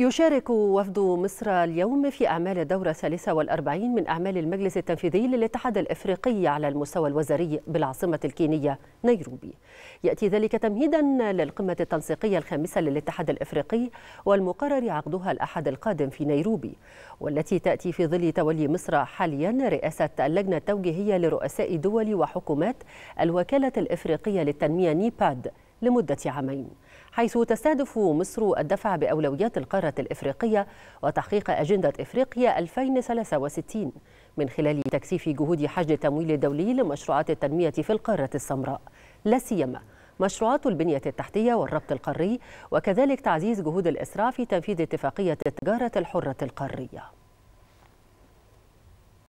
يشارك وفد مصر اليوم في أعمال الدورة الثالثة والأربعين من أعمال المجلس التنفيذي للاتحاد الإفريقي على المستوى الوزاري بالعاصمة الكينية نيروبي يأتي ذلك تمهيدا للقمة التنسيقية الخامسة للاتحاد الإفريقي والمقرر عقدها الأحد القادم في نيروبي والتي تأتي في ظل تولي مصر حاليا رئاسة اللجنة التوجيهية لرؤساء دول وحكومات الوكالة الإفريقية للتنمية نيباد لمدة عامين حيث تستهدف مصر الدفع بأولويات القارة الإفريقية وتحقيق أجندة إفريقيا 2063 من خلال تكثيف جهود حشد التمويل الدولي لمشروعات التنمية في القارة السمراء لا سيما مشروعات البنية التحتية والربط القاري وكذلك تعزيز جهود الإسراع في تنفيذ اتفاقية التجارة الحرة القارية